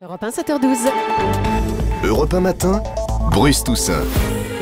Europe 1, 7h12. Europe 1 matin, Bruce Toussaint.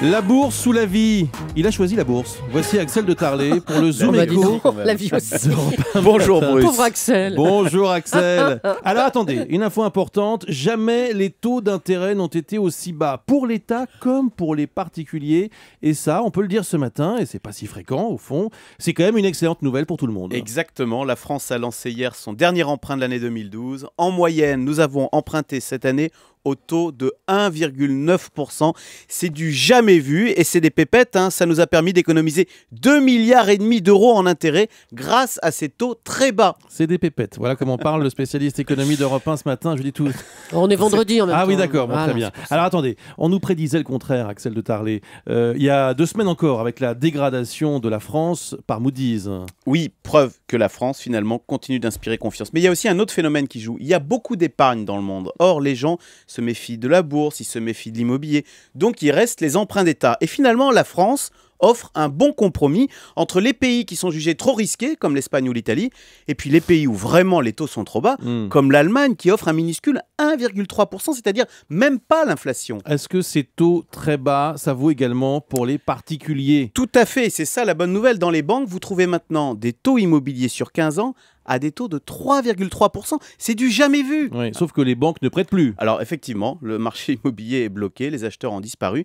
La bourse ou la vie Il a choisi la bourse. Voici Axel de Tarlé pour le Zoom Echo. La vie aussi. Bonjour Axel. Bonjour Axel. Alors attendez, une info importante. Jamais les taux d'intérêt n'ont été aussi bas pour l'État comme pour les particuliers. Et ça, on peut le dire ce matin, et c'est pas si fréquent au fond. C'est quand même une excellente nouvelle pour tout le monde. Exactement. La France a lancé hier son dernier emprunt de l'année 2012. En moyenne, nous avons emprunté cette année au taux de 1,9%. C'est du jamais vu et c'est des pépettes. Hein. Ça nous a permis d'économiser 2 milliards et demi d'euros en intérêts grâce à ces taux très bas. C'est des pépettes. Voilà comment parle le spécialiste économie d'Europe 1 ce matin. Je dis tout. On est vendredi en même ah, oui, d'accord. Bon, ah, très bien. Alors attendez, on nous prédisait le contraire, Axel de Tarlet. Euh, il y a deux semaines encore avec la dégradation de la France par Moody's. Oui, preuve que la France finalement continue d'inspirer confiance. Mais il y a aussi un autre phénomène qui joue. Il y a beaucoup d'épargne dans le monde. Or, les gens se méfie de la bourse, il se méfie de l'immobilier. Donc il reste les emprunts d'État. Et finalement, la France offre un bon compromis entre les pays qui sont jugés trop risqués, comme l'Espagne ou l'Italie, et puis les pays où vraiment les taux sont trop bas, hmm. comme l'Allemagne, qui offre un minuscule 1,3%, c'est-à-dire même pas l'inflation. Est-ce que ces taux très bas, ça vaut également pour les particuliers Tout à fait, c'est ça la bonne nouvelle. Dans les banques, vous trouvez maintenant des taux immobiliers sur 15 ans à des taux de 3,3%. C'est du jamais vu. Oui, sauf que les banques ne prêtent plus. Alors effectivement, le marché immobilier est bloqué, les acheteurs ont disparu.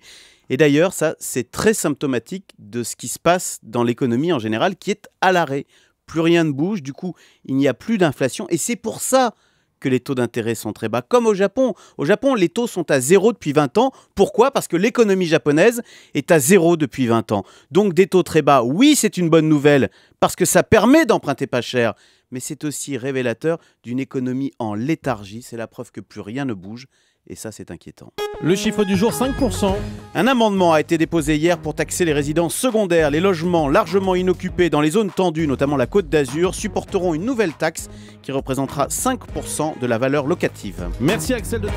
Et d'ailleurs, ça, c'est très symptomatique de ce qui se passe dans l'économie en général, qui est à l'arrêt. Plus rien ne bouge, du coup, il n'y a plus d'inflation. Et c'est pour ça que les taux d'intérêt sont très bas, comme au Japon. Au Japon, les taux sont à zéro depuis 20 ans. Pourquoi Parce que l'économie japonaise est à zéro depuis 20 ans. Donc des taux très bas, oui, c'est une bonne nouvelle, parce que ça permet d'emprunter pas cher, mais c'est aussi révélateur d'une économie en léthargie. C'est la preuve que plus rien ne bouge. Et ça, c'est inquiétant. Le chiffre du jour, 5%. Un amendement a été déposé hier pour taxer les résidences secondaires. Les logements largement inoccupés dans les zones tendues, notamment la côte d'Azur, supporteront une nouvelle taxe qui représentera 5% de la valeur locative. Merci Axel de